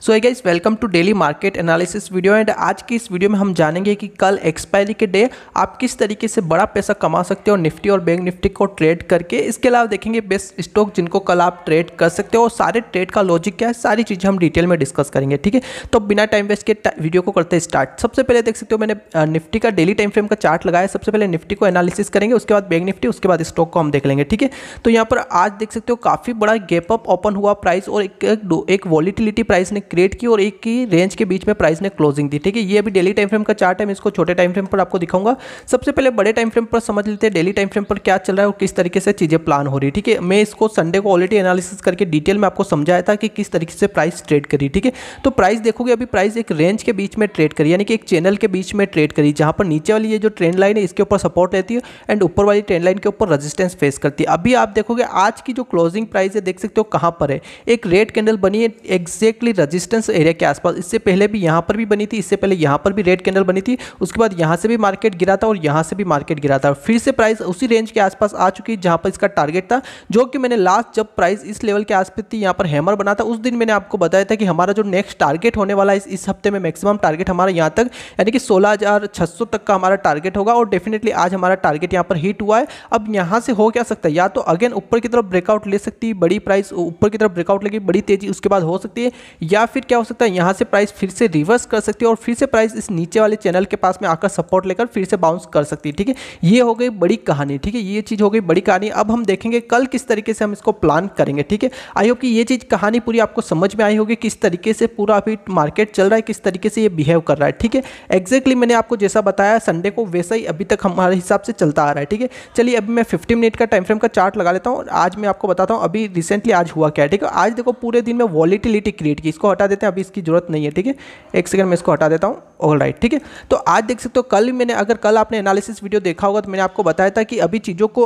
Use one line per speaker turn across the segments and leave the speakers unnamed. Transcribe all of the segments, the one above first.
so hi guys welcome to daily market analysis video and आज की इस video में हम जानेंगे कि कल एक्सपायरी के डे आप किस तरीके से बड़ा पैसा कमा सकते हो निफ्टी और बैंक निफ्टी को ट्रेड करके इसके अलावा देखेंगे बेस्ट स्टॉक जिनको कल आप ट्रेड कर सकते हो और सारे ट्रेड का लॉजिक क्या है सारी चीज़ें हम डिटेल में डिस्कस करेंगे ठीक है तो बिना टाइम वेस्ट के वीडियो को करते स्टार्ट सबसे पहले देख सकते हो मैंने निफ्टी का डेली टाइम फ्रेम का चार्ट लगाया सबसे पहले निफ्टी को एनालिसिस करेंगे उसके बाद बैंक निफ्टी उसके बाद स्टॉक को हम देख लेंगे ठीक है तो यहाँ पर आज देख सकते हो काफ़ी बड़ा गैप अप ओपन हुआ प्राइस और एक एक, वॉलीटिलिटी प्राइस ने क्रिएट की और एक की रेंज के बीच में प्राइस ने क्लोजिंग दी ठीक है ये अभी डेली टाइम फ्रेम का चार्ट है मैं इसको छोटे टाइम फ्रेम पर आपको दिखाऊंगा सबसे पहले बड़े टाइम फ्रेम पर समझ लेते हैं डेली टाइम फ्रेम पर क्या चल रहा है और किस तरीके से चीज़ें प्लान हो रही है ठीक है मैं इसको संडे को ऑलरेडी एनालिसिस करके डिटेल में आपको समझाया था कि किस तरीके से प्राइस ट्रेड करी ठीक है तो प्राइस देखोगे अभी प्राइस एक रेंज के बीच में ट्रेड करी यानी कि एक चैनल के बीच में ट्रेड करी जहां पर नीचे वाली ये जो ट्रेंड लाइन है इसके ऊपर सपोर्ट रहती है एंड ऊपर वाली ट्रेंड लाइन के ऊपर रजिस्टेंस फेस करती है अभी आप देखोगे आज की जो क्लोजिंग प्राइस है देख सकते हो कहां पर है एक रेड कैंडल बनी है एग्जैक्टली रजिस्टेंस एरिया के आसपास इससे पहले भी यहाँ पर भी बनी थी इससे पहले यहाँ पर भी रेड कैंडल बनी थी उसके बाद यहाँ से भी मार्केट गिरा था और यहाँ से भी मार्केट गिरा था फिर से प्राइस उसी रेंज के आसपास आ चुकी है जहाँ पर इसका टारगेट था जो कि मैंने लास्ट जब प्राइस इस लेवल के आसपास थी यहाँ पर हैमर बना था उस दिन मैंने आपको बताया था कि हमारा जो नेक्स्ट टारगेट होने वाला है इस हफ्ते में मैक्सिमम टारगेट हमारा यहाँ तक यानी कि सोलह तक का हमारा टारगेट होगा और डेफिनेटली आज हमारा टारगेट यहाँ पर हिट हुआ है अब यहाँ से हो क्या सकता है या तो अगेन ऊपर की तरफ ब्रेकआउट ले सकती है बड़ी प्राइस ऊपर की तरफ ब्रेकआउट लेगी बड़ी तेजी उसके बाद हो सकती है या या फिर क्या हो सकता है यहाँ से प्राइस फिर से रिवर्स कर सकती है और फिर से प्राइस इस नीचे वाले चैनल के पास में आकर सपोर्ट लेकर फिर से बाउंस कर सकती है ठीक है ये हो गई बड़ी कहानी ठीक है ये चीज़ हो गई बड़ी कहानी अब हम देखेंगे कल किस तरीके से हम इसको प्लान करेंगे ठीक है आई होप कि ये चीज़ कहानी पूरी आपको समझ में आई होगी किस तरीके से पूरा अभी मार्केट चल रहा है किस तरीके से ये बिहेव कर रहा है ठीक है एक्जैक्टली मैंने आपको जैसा बताया संडे को वैसा ही अभी तक हमारे हिसाब से चलता आ रहा है ठीक है चलिए अभी मैं फिफ्टी मिनट का टाइम फ्रेम का चार्ट लगा लेता हूँ आज मैं आपको बताता हूँ अभी रिसेंटली आज हुआ क्या है ठीक है आज देखो पूरे दिन में वॉलिटिलिटी क्रिएट की इसको हटा देते हैं अभी इसकी जरूरत नहीं है ठीक है एक सेकंड मैं इसको हटा देता हूँ ऑल राइट ठीक है तो आज देख सकते हो कल मैंने अगर कल आपने एनालिसिस वीडियो देखा होगा तो मैंने आपको बताया था कि अभी चीज़ों को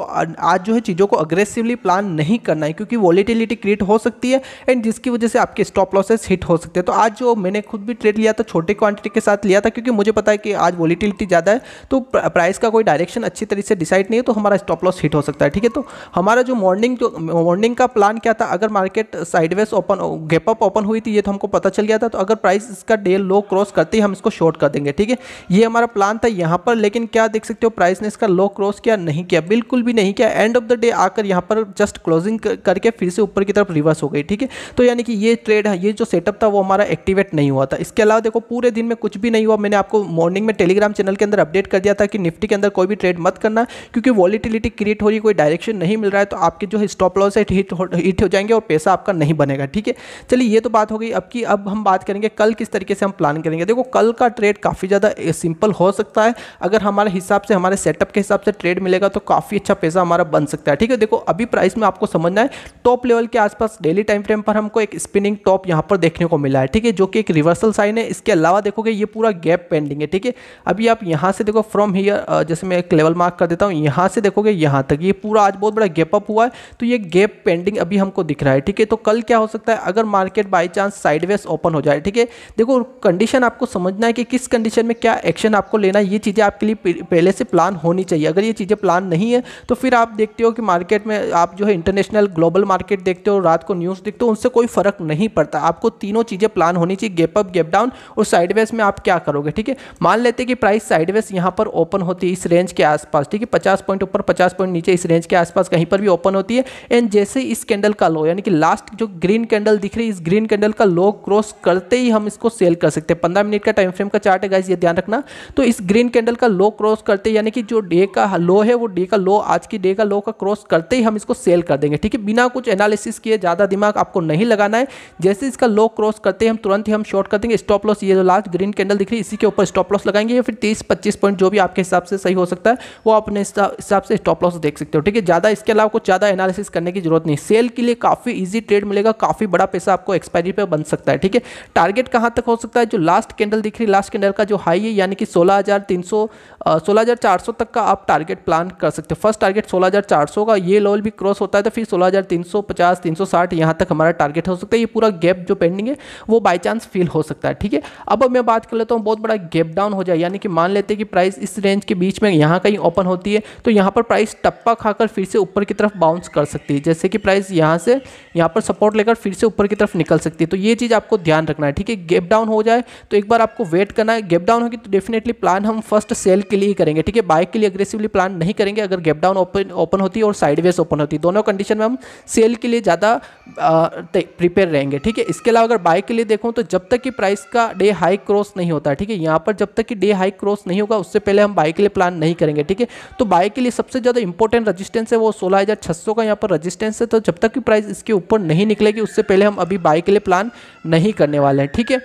आज जो है चीज़ों को अग्रेसिवली प्लान नहीं करना है क्योंकि वॉलीटिलिटी क्रिएट हो सकती है एंड जिसकी वजह से आपके स्टॉप लॉसेस हिट हो सकते हैं तो आज जो मैंने खुद भी ट्रेड लिया था छोटे क्वांटिटी के साथ लिया था क्योंकि मुझे पता है कि आज वॉलीटिलिटी ज़्यादा है तो प्राइस का कोई डायरेक्शन अच्छी तरीके से डिसाइड नहीं है तो हमारा स्टॉप लॉस हिट हो सकता है ठीक है तो हमारा जो मॉर्निंग जो मॉर्निंग का प्लान क्या था अगर market sideways open gap up open हुई थी ये तो हमको पता चल गया था तो अगर प्राइस इसका डे लो क्रॉस करते ही हम इसको शॉर्ट कर देंगे ठीक है ये हमारा प्लान था यहाँ पर लेकिन क्या देख सकते हो प्राइस ने इसका लो क्रॉस किया नहीं किया बिल्कुल भी नहीं किया एंड ऑफ द डे आकर यहाँ पर जस्ट क्लोजिंग करके फिर से ऊपर की तरफ रिवर्स हो गई ठीक है तो यानी कि ये ट्रेड है ये जो सेटअप था वो हमारा एक्टिवेट नहीं हुआ था इसके अलावा देखो पूरे दिन में कुछ भी नहीं हुआ मैंने आपको मॉर्निंग में टेलीग्राम चैनल के अंदर अपडेट कर दिया था कि निफ्टी के अंदर कोई भी ट्रेड मत करना क्योंकि वॉलीटिलिटी क्रिएट हो रही कोई डायरेक्शन नहीं मिल रहा है तो आपके जो स्टॉप लॉस है हिट हो जाएंगे और पैसा आपका नहीं बनेगा ठीक है चलिए ये तो बात हो गई अब मतलब की अब हम बात करेंगे कल किस तरीके से हम प्लान करेंगे देखो कल का ट्रेड काफ़ी ज़्यादा सिंपल हो सकता है अगर हमारे हिसाब से हमारे सेटअप के हिसाब से ट्रेड मिलेगा तो काफ़ी अच्छा पैसा हमारा बन सकता है ठीक है देखो अभी प्राइस में आपको समझना है टॉप लेवल के आसपास डेली टाइम फ्रेम पर हमको एक स्पिनिंग टॉप यहाँ पर देखने को मिला है ठीक है जो कि एक रिवर्सल साइन है इसके अलावा देखोगे ये पूरा गैप पेंडिंग है ठीक है अभी आप यहाँ से देखो फ्रॉम हीयर जैसे मैं एक लेवल मार्क कर देता हूँ यहाँ से देखोगे यहाँ तक ये पूरा आज बहुत बड़ा गैप अप हुआ है तो ये गैप पेंडिंग अभी हमको दिख रहा है ठीक है तो कल क्या हो सकता है अगर market by chance sideways open हो जाए ठीक है देखो कंडीशन आपको समझना है कि किस कंडीशन में क्या एक्शन आपको लेना है ये चीज़ें आपके लिए पहले से प्लान होनी चाहिए अगर ये चीज़ें प्लान नहीं है तो फिर आप देखते हो कि मार्केट में आप जो है इंटरनेशनल ग्लोबल मार्केट देखते हो रात को न्यूज़ देखते हो उनसे कोई फ़र्क नहीं पड़ता आपको तीनों चीज़ें प्लान होनी चाहिए गेप अप गेप डाउन और साइडवेज में आप क्या करोगे ठीक है मान लेते कि प्राइस साइडवेज यहाँ पर ओपन होती है इस रेंज के आसपास ठीक है पचास पॉइंट ऊपर पचास पॉइंट नीचे इस रेंज के आसपास कहीं पर भी ओपन होती है एंड जैसे इस कैंडल का लो यानी कि लास्ट जो ग्रीन कैंडल दिख रही है इस ग्रीन कैंडल का लो लो क्रॉस करते ही हम इसको सेल कर सकते हैं पंद्रह मिनट का टाइम फ्रेम का चार्ट है गाइज ये ध्यान रखना तो इस ग्रीन कैंडल का लो क्रॉस करते यानी कि जो डे का लो है वो डे का लो आज की डे का लो का क्रॉस करते ही हम इसको सेल कर देंगे ठीक है बिना कुछ एनालिसिस किए ज़्यादा दिमाग आपको नहीं लगाना है जैसे इसका लो क्रॉस करते ही हम तुरंत ही हम शॉर्ट कर देंगे स्टॉप लॉस ये जो लास्ट ग्रीन कैंडल दिख रही है इसी के ऊपर स्टॉप लॉस लगाएंगे या फिर तीस पच्चीस पॉइंट जो भी आपके हिसाब से सही हो सकता है वो अपने हिसाब से स्टॉप लॉस देख सकते हो ठीक है ज़्यादा इसके अलावा कुछ ज़्यादा एनालिसिस करने की जरूरत नहीं सेल के लिए काफ़ी ईजी ट्रेड मिलेगा काफ़ी बड़ा पैसा आपको एक्सपायरी पर बन सकता है ठीक है टारगेट कहाँ तक हो सकता है जो लास्ट कैंडल दिख रही है लास्ट कैंडल का जो हाई है यानी कि 16,300 16,400 तक का आप टारगेट प्लान कर सकते हो फर्स्ट टारगेट 16,400 का ये लेवल भी क्रॉस होता है तो फिर 16,350 360 यहाँ तक हमारा टारगेट हो सकता है ये पूरा गैप जो पेंडिंग है वो बाई चांस फिल हो सकता है ठीक है अब मैं बात कर लेता हूँ बहुत बड़ा गैप डाउन हो जाए यानी कि मान लेते हैं कि प्राइस इस रेंज के बीच में यहाँ कहीं ओपन होती है तो यहाँ पर प्राइस टप्पा खाकर फिर से ऊपर की तरफ बाउंस कर सकती है जैसे कि प्राइस यहाँ से यहाँ पर सपोर्ट लेकर फिर से ऊपर की तरफ निकल सकती है तो ये ये चीज़ आपको ध्यान रखना है ठीक है गेप डाउन हो जाए तो एक बार आपको वेट करना है गेप डाउन होगी तो डेफिनेटली प्लान हम फर्स्ट सेल के लिए ही करेंगे ठीक है बाइक के लिए अग्रेसिवली प्लान नहीं करेंगे अगर गेप डाउन ओपन ओपन होती है और साइडवेज ओपन होती है दोनों कंडीशन में हम सेल के लिए ज़्यादा प्रिपेयर रहेंगे ठीक है इसके अलावा अगर बाइक के लिए देखूँ तो जब तक कि प्राइस का डे हाई क्रॉस नहीं होता ठीक है यहाँ पर जब तक कि डे हाई क्रॉस नहीं होगा उससे पहले हम बाइक के लिए प्लान नहीं करेंगे ठीक है तो बाइक के लिए सबसे ज़्यादा इंपॉर्टेंट रजिस्टेंस है वो सोलह का यहाँ पर रजिस्टेंस है तो जब तक कि प्राइस इसके ऊपर नहीं निकलेगी उससे पहले हम अभी बाइक के लिए प्लान नहीं करने वाले हैं ठीक है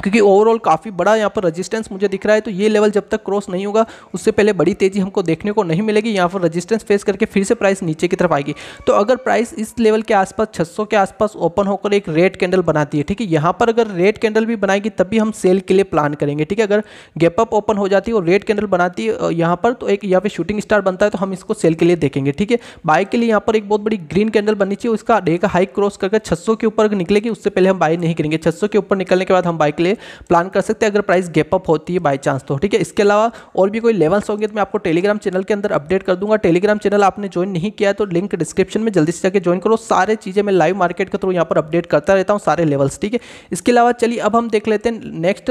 क्योंकि ओवरऑल काफ़ी बड़ा यहाँ पर रेजिस्टेंस मुझे दिख रहा है तो ये लेवल जब तक क्रॉस नहीं होगा उससे पहले बड़ी तेज़ी हमको देखने को नहीं मिलेगी यहाँ पर रेजिस्टेंस फेस करके फिर से प्राइस नीचे की तरफ आएगी तो अगर प्राइस इस लेवल के आसपास 600 के आसपास ओपन होकर एक रेड कैंडल बनाती है ठीक है यहाँ पर अगर रेड कैंडल भी बनाएगी तभी हम सेल के लिए प्लान करेंगे ठीक है अगर गैप अप ओपन हो जाती है और रेड कैंडल बनाती है यहाँ पर तो एक यहाँ पर शूटिंग स्टार बनता है तो हम इसको सेल के लिए देखेंगे ठीक है बाई के लिए यहाँ पर एक बहुत बड़ी ग्रीन कैंडल बननी चाहिए उसका डे का हाइक क्रॉस करके छः के ऊपर निकलेगी उससे पहले हम बाई नहीं करेंगे छः के ऊपर निकलने के बाद हम बाइक के लिए प्लान कर सकते हैं अगर प्राइस गैप अप होती है बाई चांस तो ठीक है इसके अलावा और भी कोई लेवल्स होंगे तो मैं आपको टेलीग्राम चैनल के अंदर अपडेट कर दूंगा टेलीग्राम चैनल आपने ज्वाइन नहीं किया तो लिंक डिस्क्रिप्शन में जल्दी से जाकर ज्वाइन करो सारे चीज़ें मैं लाइव मार्केट के थ्रू यहाँ पर अपडेट करता रहता हूँ सारे लेवल्स ठीक है इसके अलावा चलिए अब हम देख लेते हैं नेक्स्ट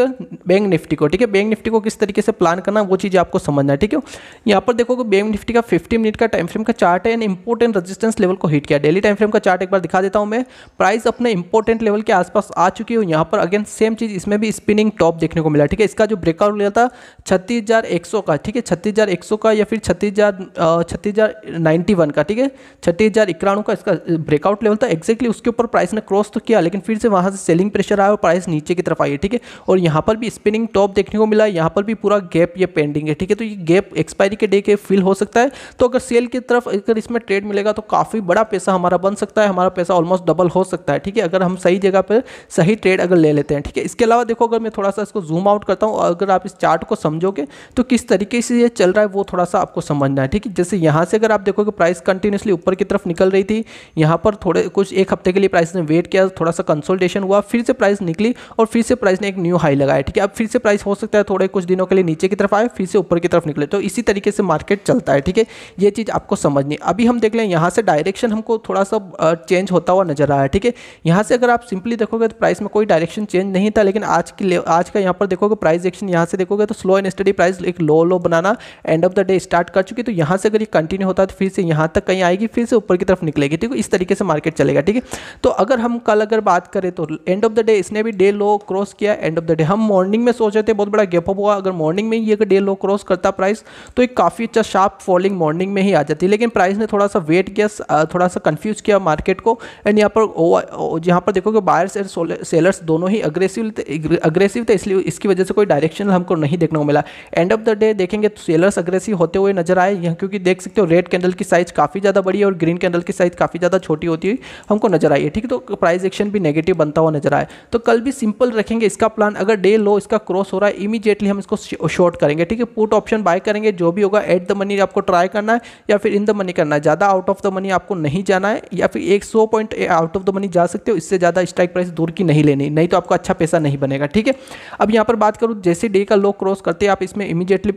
बैंक निफ्टी को ठीक है बैंक निफ्टी को किस तरीके से प्लान करना वो चीज़ें आपको समझना है ठीक है यहाँ पर देखो बैंक निफ्टी का फिफ्टी मिनट का टाइम फ्रेम का चार्ट है एंड इंपोर्टेंट रजिस्टेंस लेवल को हिट किया डेली टाइम फ्रेम का चार्ट एक बार दिखा देता हूँ मैं प्राइस अपने इंपोर्टेंट लेवल के आसपास आ चुकी हूँ यहाँ पर अगेन सेम चीज़ इसमें भी स्पिनिंग टॉप देखने को मिला ठीक है इसका जो ब्रेकआउट लिया था छत्तीस का ठीक है छत्तीस का या फिर छत्तीस हज़ार छत्तीस हज़ार नाइन्टी वन का ठीक है छत्तीस हज़ार इक्यानवे का इसका ब्रेकआउट लेवल था एक्जैक्टली उसके ऊपर प्राइस ने क्रॉस तो किया लेकिन फिर से वहां से सेलिंग प्रेशर आया और प्राइस नीचे की तरफ आई है ठीक है और यहां पर भी स्पिनिंग टॉप देखने को मिला यहां पर भी पूरा गैप ये पेंडिंग है ठीक है तो ये गैप एक्सपायरी के डे के फिल हो सकता है तो अगर सेल की तरफ अगर इसमें ट्रेड मिलेगा तो काफ़ी बड़ा पैसा हमारा बन सकता है हमारा पैसा ऑलमोस्ट डबल हो सकता है ठीक है अगर हम सही जगह पर सही ट्रेड अगर ले लेते हैं ठीक है इसके अलावा देखो अगर मैं थोड़ा सा इसको जूम आउट करता हूँ अगर आप इस चार्ट को समझोगे तो किस तरीके से ये चल रहा है वो थोड़ा सा आपको समझना है ठीक है जैसे यहाँ से अगर आप देखोगे प्राइस कंटिन्यूसली ऊपर की तरफ निकल रही थी यहाँ पर थोड़े कुछ एक हफ्ते के लिए प्राइस ने वेट किया थोड़ा सा कंसोल्टेशन हुआ फिर से प्राइस निकली और फिर से प्राइस ने एक न्यू हाई लगाया ठीक है अब फिर से प्राइस हो सकता है थोड़े कुछ दिनों के लिए नीचे की तरफ आए फिर से ऊपर की तरफ निकले तो इसी तरीके से मार्केट चलता है ठीक है ये चीज़ आपको समझनी अभी हम देख लें यहाँ से डायरेक्शन हमको थोड़ा सा चेंज होता हुआ नजर आया ठीक है यहाँ से अगर आप सिंपली देखोगे तो प्राइस में कोई डायरेक्शन चेंज नहीं था लेकिन लेकिन आज की आज का यहाँ पर देखोगे प्राइस एक्शन यहाँ से देखोगे तो स्लो एंड स्टडी प्राइस एक लो लो बनाना end of the day start कर चुकी तो यहाँ से अगर ये कंटिन्यू होता तो फिर से यहाँ तक कहीं आएगी फिर से ऊपर की तरफ निकलेगी ठीक है इस तरीके से मार्केट चलेगा ठीक है तो अगर हम कल अगर बात करें तो एंड ऑफ द डे इसने भी डे लो क्रॉस किया एंड ऑफ द डे हम मॉर्निंग में सोच रहे थे बहुत बड़ा गैप अप हुआ अगर मॉर्निंग में ये अगर डे लो क्रॉस करता प्राइस तो एक काफ़ी अच्छा शार्प फॉलिंग मॉर्निंग में ही आ जाती लेकिन प्राइस ने थोड़ा सा वेट किया थोड़ा सा कन्फ्यूज किया मार्केट को एंड यहाँ पर यहाँ पर देखोगे बायर्स एंड सेलर्स दोनों ही अग्रेसिव अग्रेसिव थे इसलिए इसकी वजह से कोई डायरेक्शन हमको नहीं देखने को मिला एंड ऑफ द डे देखेंगे तो सेलर्स अग्रेसिव होते हुए नजर आए यहाँ क्योंकि देख सकते हो रेड कैंडल की साइज़ काफ़ी ज़्यादा बड़ी है और ग्रीन कैंडल की साइज़ काफ़ी ज़्यादा छोटी होती हुई हमको नजर आई है ठीक तो प्राइस एक्शन भी नेगेटिव बनता हुआ नजर आए तो कल भी सिंपल रखेंगे इसका प्लान अगर डे लो इसका क्रॉस हो रहा है इमीजिएटली हम इसको शॉर्ट करेंगे ठीक है पुट ऑप्शन बाय करेंगे जो भी होगा एट द मनी आपको ट्राई करना है या फिर इन द मनी करना है ज़्यादा आउट ऑफ द मनी आपको नहीं जाना है या फिर एक सौ point out of the money जा सकते हो इससे ज़्यादा स्ट्राइक प्राइस दूर की नहीं लेनी नहीं तो आपको अच्छा पैसा नहीं बनेगा ठीक है अब यहाँ पर बात करूँ जैसे डे का लो क्रॉस करते आप इसमें इमीजिएटली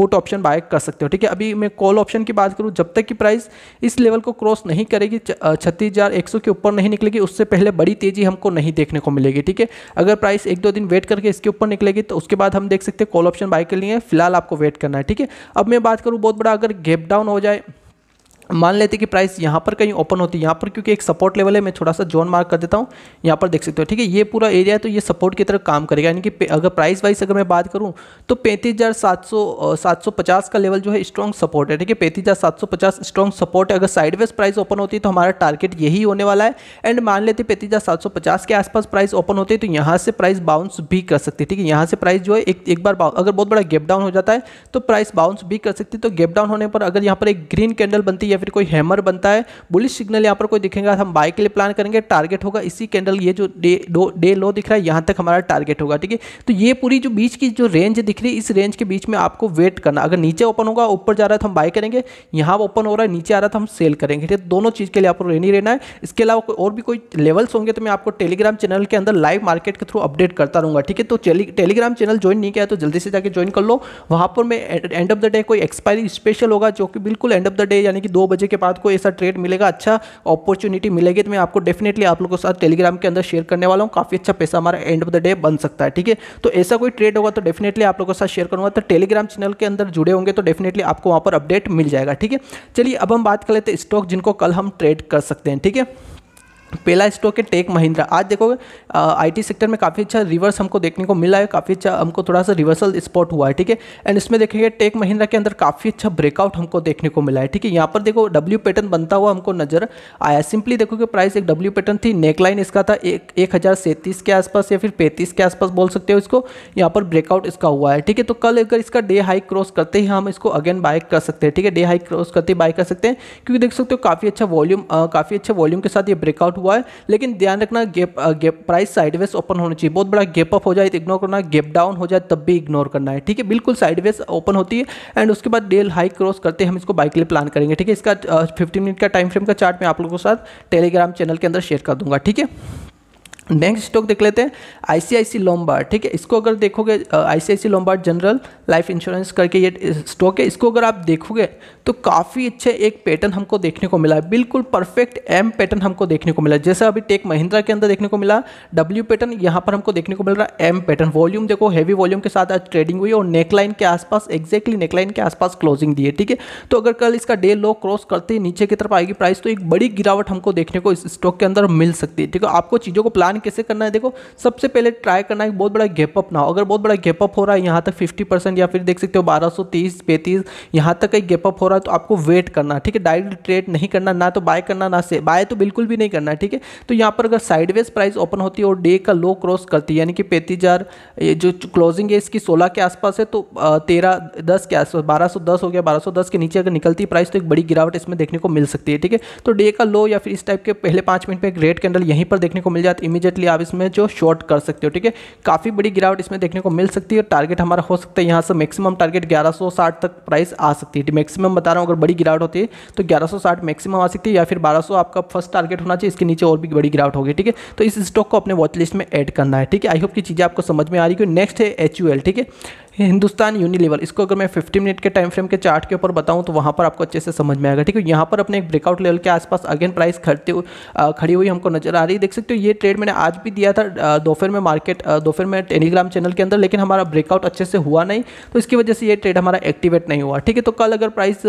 पुट ऑप्शन बाय कर सकते हो ठीक है अभी मैं कॉल ऑप्शन की बात करूँ जब तक कि प्राइस इस लेवल को क्रॉस नहीं करेगी छत्तीस हज़ार एक सौ के ऊपर नहीं निकलेगी उससे पहले बड़ी तेज़ी हमको नहीं देखने को मिलेगी ठीक है अगर प्राइस एक दो दिन वेट करके इसके ऊपर निकलेगी तो उसके बाद हम देख सकते हैं कॉल ऑप्शन बाय के लिए फिलहाल आपको वेट करना है ठीक है अब मैं बात करूँ बहुत बड़ा अगर गैप डाउन हो जाए मान लेते कि प्राइस यहाँ पर कहीं ओपन होती है यहाँ पर क्योंकि एक सपोर्ट लेवल है मैं थोड़ा सा जोन मार्क कर देता हूँ यहाँ पर देख सकते हो ठीक है ये पूरा एरिया है तो ये सपोर्ट की तरफ काम करेगा यानी कि अगर प्राइस वाइज अगर मैं बात करूँ तो पैंतीस हज़ार सात सौ सात सौ पचास का लेवल जो है स्ट्रॉन्ग सपोर्ट है ठीक है पैंतीस हज़ार सात सौ पचास स्ट्रॉन्ग सपोर्ट है अगर साइडवेज प्राइस ओपन होती है तो हमारा टारगेट यही होने वाला है एंड मान लेते पैंतीस हज़ार सात सौ पचास के आसपास प्राइस ओपन होती है तो यहाँ से प्राइस बाउंस भी कर सकती है ठीक है यहाँ से प्राइस जो है एक एक बार अगर बहुत बड़ा गैप डाउन हो जाता है तो प्राइस बाउंस भी कर सकती है तो गैप डाउन होने पर अगर यहाँ पर एक ग्रीन कैंडल बनती है या फिर कोई हैमर बनता है बुलिश सिग्नल यहाँ पर कोई दिखेगा हम बाय के लिए प्लान करेंगे टारगेट होगा इसी कैंडल ये जो डे लो दिख रहा है यहाँ तक हमारा टारगेट होगा ठीक है तो ये पूरी जो बीच की जो रेंज दिख रही है इस रेंज के बीच में आपको वेट करना अगर नीचे ओपन होगा ऊपर जा रहा है तो हम बाय करेंगे यहाँ ओपन हो रहा है नीचे आ रहा है तो हम सेल करेंगे ठीक है दोनों चीज़ के लिए आपको रेनी रहना है इसके अलावा और भी कोई लेवल्स होंगे तो मैं आपको टेलीग्राम चैनल के अंदर लाइव मार्केट के थ्रू अपडेट करता रहूँगा ठीक है तो टेलीग्राम चैनल ज्वाइन नहीं किया तो जल्दी से जाकर ज्वाइन कर लो वहाँ पर मैं एंड ऑफ द डे कोई एक्सपायरी स्पेशल होगा जो कि बिल्कुल एंड ऑफ द डे यानी कि दो बजे के बाद को ऐसा ट्रेड मिलेगा अच्छा अपॉर्चुनिटी मिलेगी तो मैं आपको डेफिनेटली आप लोगों के साथ टेलीग्राम के अंदर शेयर करने वाला हूँ काफ़ी अच्छा पैसा हमारा एंड ऑफ द डे बन सकता है ठीक है तो ऐसा कोई ट्रेड होगा तो डेफिनेटली आप लोगों के साथ शेयर करूंगा तो टेलीग्राम चैनल के अंदर जुड़े होंगे तो डेफिनेटली आपको वहाँ पर अपडेट मिल जाएगा ठीक है चलिए अब हम बात कर लेते स्टॉक जिनको कल हम ट्रेड कर सकते हैं ठीक है पहला स्टॉक है टेक महिंद्रा आज देखो आईटी सेक्टर में काफ़ी अच्छा रिवर्स हमको देखने को मिला है काफ़ी अच्छा हमको थोड़ा सा रिवर्सल स्पॉट हुआ है ठीक है एंड इसमें देखेंगे टेक महिंद्रा के अंदर काफ़ी अच्छा ब्रेकआउट हमको देखने को मिला है ठीक है यहाँ पर देखो डब्ल्यू पैटर्न बनता हुआ हमको नजर आया सिंपली कि प्राइस एक डब्ल्यू पैटर्न थी नेकलाइन इसका था एक एक हज़ार के आसपास या फिर पैंतीस के आसपास बोल सकते हो इसको यहाँ पर ब्रेकआउट इसका हुआ है ठीक है तो कल अगर इसका डे हाई क्रॉस करते ही हम इसको अगेन बाय कर सकते हैं ठीक है डे हाई क्रॉस करते ही बाय कर सकते हैं क्योंकि देख सकते हो काफ़ी अच्छा वॉल्यूम काफ़ी अच्छे वॉल्यूम के साथ ये ब्रेकआउट हुआ है लेकिन ध्यान रखना gap gap price sideways open होना चाहिए बहुत बड़ा गेप अप हो जाए तो इग्नोर करना गेप डाउन हो जाए तब भी इग्नोर करना है ठीक है बिल्कुल साइडवेज ओपन होती है एंड उसके बाद डेल हाई क्रॉस करते हैं हम इसको बाइक के लिए प्लान करेंगे ठीक है इसका फिफ्टी uh, मिनट का टाइम फ्रेम का चार्ट मैं आप लोगों के साथ टेलीग्राम चैनल के अंदर शेयर कर दूंगा ठीक है बैंक स्टॉक देख लेते हैं आईसीआईसी लोमबार ठीक है इसको अगर देखोगे ICICI Lombard general life insurance करके ये स्टॉक है इसको अगर आप देखोगे तो काफ़ी अच्छे एक पैटर्न हमको देखने को मिला बिल्कुल परफेक्ट एम पैटर्न हमको देखने को मिला जैसा अभी टेक महिंद्रा के अंदर देखने को मिला डब्ल्यू पैटर्न यहाँ पर हमको देखने को मिल रहा है एम पैटर्न वॉल्यूम देखो हैवी वॉल्यूम के साथ आज ट्रेडिंग हुई और नेकलाइन के आसपास एक्जैक्टली नेकलाइन के आसपास क्लोजिंग दी है ठीक है तो अगर कल इसका डे लो क्रॉस करते ही नीचे की तरफ आएगी प्राइस तो एक बड़ी गिरावट हमको देखने को इस स्टॉक के अंदर मिल सकती है ठीक है आपको चीज़ों को प्लान प्लान कैसे करना है देखो सबसे पहले ट्राई करना है बहुत बड़ा गैप अप ना हो अगर बहुत बड़ा गैप अप हो रहा है यहाँ तक फिफ्टी परसेंट या फिर देख सकते हो बारह सौ तीस पैंतीस यहाँ तक कहीं अप हो रहा है तो आपको वेट करना ठीक है डायरेक्ट ट्रेड नहीं करना ना तो बाय करना ना से बाय तो बिल्कुल भी नहीं करना ठीक है तो यहाँ पर अगर साइडवेज प्राइस ओपन होती है और डे का लो क्रॉस करती है यानी कि पैंतीस हज़ार जो क्लोजिंग है इसकी सोलह के आसपास है तो तेरह दस के आसपास बारह सौ दस हो गया बारह सौ दस के नीचे अगर निकलती है प्राइस तो एक बड़ी गिरावट इसमें देखने को मिल सकती है ठीक है तो डे का लो या फिर इस टाइप के पहले पाँच मिनट में एक रेड कैंडल यहीं पर देखने को मिल जाती है इमीजिएटली आप इसमें जो शॉर्ट कर सकते हो ठीक है काफ़ी बड़ी गिरावट इसमें देखने को मिल सकती है टारगेट हमारा हो सकता है यहाँ से मैक्सिमम टारगेट 1160 तक प्राइस आ सकती है मैक्सिमम बता रहा हूँ अगर बड़ी गिरावट होती है तो 1160 मैक्सिमम आ सकती है या फिर 1200 आपका फर्स्ट टारगेट होना चाहिए इसके नीचे और भी बड़ी गिरावट होगी ठीक है तो इस स्टॉक को अपने वॉचलिस्ट में एड करना है ठीक है आई होप की चीज़ें आपको समझ में आ रही है नेक्स्ट है एच ठीक है हिंदुस्तान यूनी लेवल इसको अगर मैं 50 मिनट के टाइम फ्रेम के चार्ट के ऊपर बताऊं तो वहां पर आपको अच्छे से समझ में आएगा ठीक है यहाँ पर अपने एक ब्रेकआउट लेवल के आसपास अगेन प्राइस खड़ते हुए खड़ी हुई हमको नजर आ रही है देख सकते हो ये ट्रेड मैंने आज भी दिया था दोपहर में मार्केट दोपहर में टेलीग्राम चैनल के अंदर लेकिन हमारा ब्रेकआउट अच्छे से हुआ नहीं तो इसकी वजह से ये ट्रेड हमारा एक्टिवेट नहीं हुआ ठीक है तो कल अगर प्राइस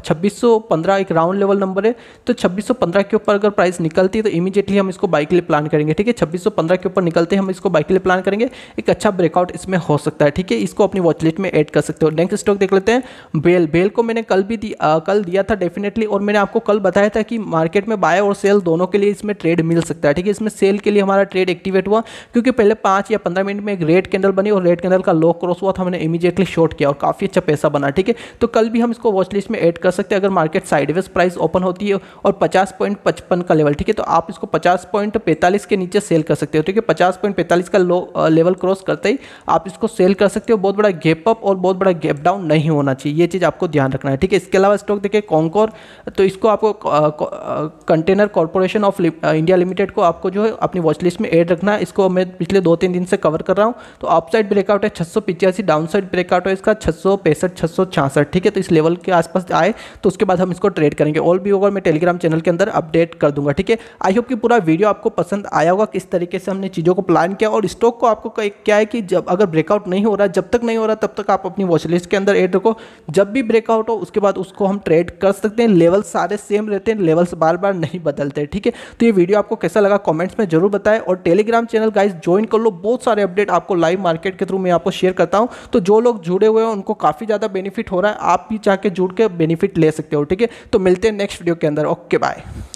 छब्बीस एक राउंड लेवल नंबर है तो छब्बीस के ऊपर अगर प्राइस निकलती तो इमीजिएटली हम इसको बाइक के लिए प्लान करेंगे ठीक है छब्बीस के ऊपर निकलते हम इसको बाइक के लिए प्लान करेंगे एक अच्छा ब्रेकआउट इसमें हो सकता है ठीक है इसको अपनी वॉचलिट में ऐड कर सकते हो नेक्स्ट स्टॉक देख लेते हैं बेल बेल को मैंने कल भी दिया कल दिया था डेफिनेटली और मैंने आपको कल बताया था कि मार्केट में बाय और सेल दोनों के लिए इसमें ट्रेड मिल सकता है ठीक है इसमें सेल के लिए हमारा ट्रेड एक्टिवेट हुआ क्योंकि पहले पांच या पंद्रह मिनट में एक रेड कैंडल बनी और रेड कैंडल का लो क्रॉस हुआ था हमने इमीजिएटली शॉर्ट किया और काफ़ी अच्छा पैसा बना ठीक है तो कल भी हम इसको वॉचलिस्ट में एड कर सकते हैं अगर मार्केट साइडवेज प्राइस ओपन होती है और पचास पॉइंट पचपन का लेवल ठीक है तो आप इसको पचास पॉइंट पैंतालीस के नीचे सेल कर सकते हो ठीक है पचास पॉइंट पैंतालीस का लो लेवल क्रॉस करते ही आप इसको सेल कर सकते हो बहुत बड़ा गैप अप और बहुत बड़ा गैप डाउन नहीं होना चाहिए ये चीज़ आपको ध्यान रखना है ठीक है इसके अलावा स्टॉक देखिए कॉन्कोर तो इसको आपको कंटेनर कॉरपोरेशन ऑफ इंडिया लिमिटेड को आपको जो है अपनी वॉच लिस्ट में एड रखना है इसको मैं पिछले दो तीन दिन से कवर कर रहा हूँ तो अपसाइड ब्रेकआउट है छः सौ पिचासी डाउन साइड ब्रेकआउट है इसका छः सौ सौ छियासठ ठीक है तो इस लेवल के आसपास आए तो उसके बाद हम इसको ट्रेड करेंगे ऑल भी होगा मैं टेलीग्राम चैनल के अंदर अपडेट कर दूंगा ठीक है आई होप कि पूरा वीडियो आपको पसंद आया होगा किस तरीके से हमने चीज़ों को प्लान किया और स्टॉक को आपको क्या है कि जब अगर ब्रेकआउट नहीं हो रहा जब तक तक नहीं हो रहा तब तक आप अपनी वॉच लिस्ट के अंदर एड रखो जब भी ब्रेकआउट हो उसके बाद उसको हम ट्रेड कर सकते हैं लेवल सारे सेम रहते हैं लेवल्स बार बार नहीं बदलते ठीक है तो ये वीडियो आपको कैसा लगा कॉमेंट्स में जरूर बताएं और टेलीग्राम चैनल गाइज ज्वाइन कर लो बहुत सारे अपडेट आपको लाइव मार्केट के थ्रू मैं आपको शेयर करता हूँ तो जो लोग जुड़े हुए हैं उनको काफ़ी ज़्यादा बेनिफिट हो रहा है आप भी जाके जुड़ के बेनिफिट ले सकते हो ठीक है तो मिलते हैं नेक्स्ट वीडियो के अंदर ओके बाय